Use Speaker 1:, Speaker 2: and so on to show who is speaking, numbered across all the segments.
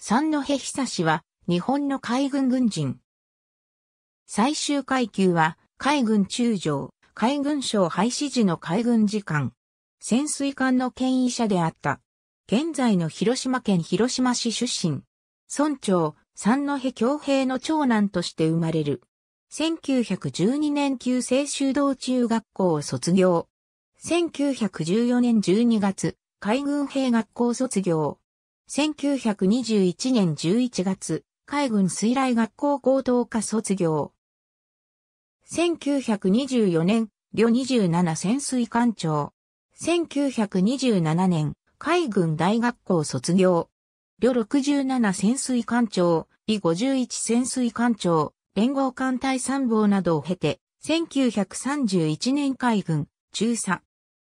Speaker 1: 三戸久氏は日本の海軍軍人。最終階級は海軍中将、海軍省廃止時の海軍次官、潜水艦の権威者であった。現在の広島県広島市出身。村長、三戸京平の長男として生まれる。1912年旧青修道中学校を卒業。1914年12月、海軍兵学校卒業。1921年11月、海軍水雷学校高等科卒業。1924年、旅27潜水艦長。1927年、海軍大学校卒業。旅67潜水艦長、イ51潜水艦長、連合艦隊参謀などを経て、1931年海軍、中佐、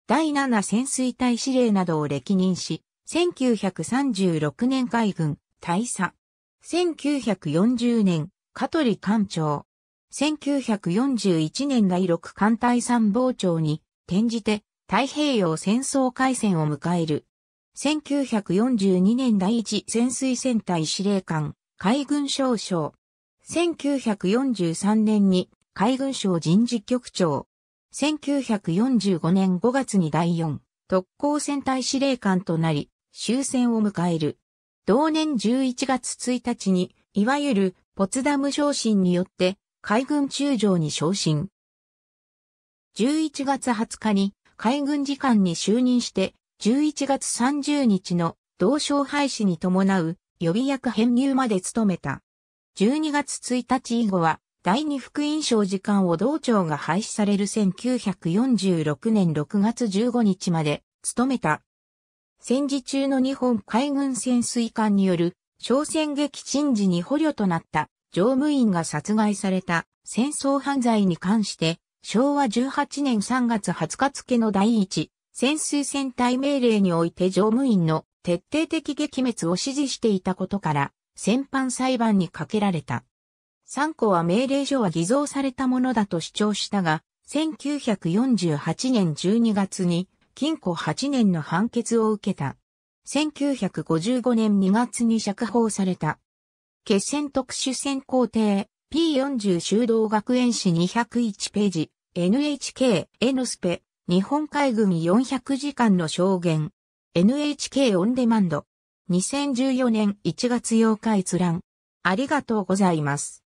Speaker 1: 第7潜水隊司令などを歴任し、1936年海軍、大佐。1940年、香取艦長。1941年第6艦隊参謀長に転じて太平洋戦争海戦を迎える。1942年第1潜水戦隊司令官、海軍少将。1943年に海軍省人事局長。1945年5月に第4特攻戦隊司令官となり、終戦を迎える。同年11月1日に、いわゆるポツダム昇進によって海軍中将に昇進。11月20日に海軍次官に就任して、11月30日の同省廃止に伴う予備役編入まで務めた。12月1日以後は、第二福音省次官を同庁が廃止される1946年6月15日まで務めた。戦時中の日本海軍潜水艦による商船撃沈時に捕虜となった乗務員が殺害された戦争犯罪に関して昭和18年3月20日付の第一潜水船隊命令において乗務員の徹底的撃滅を指示していたことから戦犯裁判にかけられた。3個は命令書は偽造されたものだと主張したが、1948年12月に禁錮8年の判決を受けた。1955年2月に釈放された。決戦特殊選考艇 P40 修道学園史201ページ NHK エノスペ日本海軍400時間の証言 NHK オンデマンド2014年1月8日閲覧ありがとうございます。